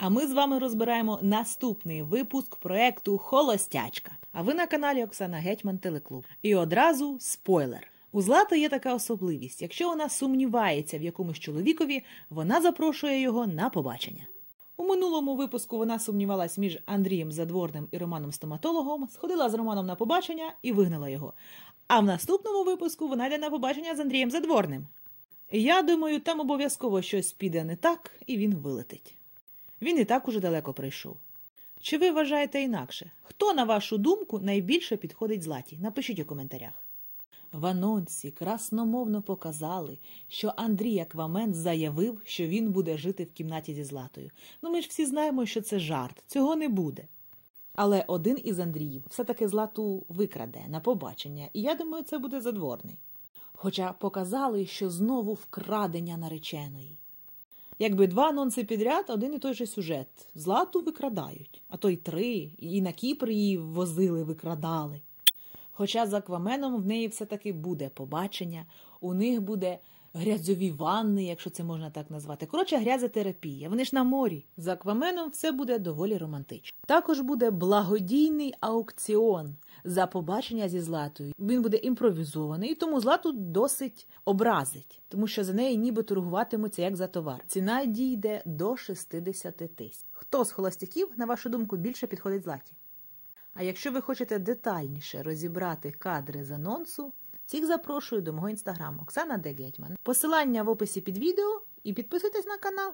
А ми з вами розбираємо наступний випуск проекту Холостячка. А ви на каналі Оксана Гетьман Телеклуб. І одразу спойлер. У Злати є така особливість: якщо вона сумнівається в якомусь чоловікові, вона запрошує його на побачення. У минулому випуску вона сумнівалась між Андрієм Задворним і Романом Стоматологом, сходила з Романом на побачення і вигнала його. А в наступному випуску вона йде на побачення з Андрієм Задворним. Я думаю, там обов'язково щось піде не так, і він вилетить. Він і так уже далеко прийшов. Чи ви вважаєте інакше? Хто, на вашу думку, найбільше підходить златі? Напишіть у коментарях. В анонсі красномовно показали, що Андрій Аквамен заявив, що він буде жити в кімнаті зі златою. Ну ми ж всі знаємо, що це жарт, цього не буде. Але один із Андріїв все-таки злату викраде на побачення, і я думаю, це буде задворний. Хоча показали, що знову вкрадення нареченої. Якби два анонси підряд, один і той же сюжет. Злату викрадають, а то й три, і на Кіпр її возили, викрадали. Хоча з акваменом в неї все-таки буде побачення, у них буде грязьові ванни, якщо це можна так назвати. Коротше, грязотерапія. Вони ж на морі. З акваменом все буде доволі романтично. Також буде благодійний аукціон за побачення зі Златою. Він буде імпровізований, тому Злату досить образить, тому що за неї ніби торгуватимуться як за товар. Ціна дійде до 60 тисяч. Хто з холостяків, на вашу думку, більше підходить Златі? А якщо ви хочете детальніше розібрати кадри з анонсу, всіх запрошую до мого інстаграму Оксана Дегетьман. Посилання в описі під відео і підписуйтесь на канал.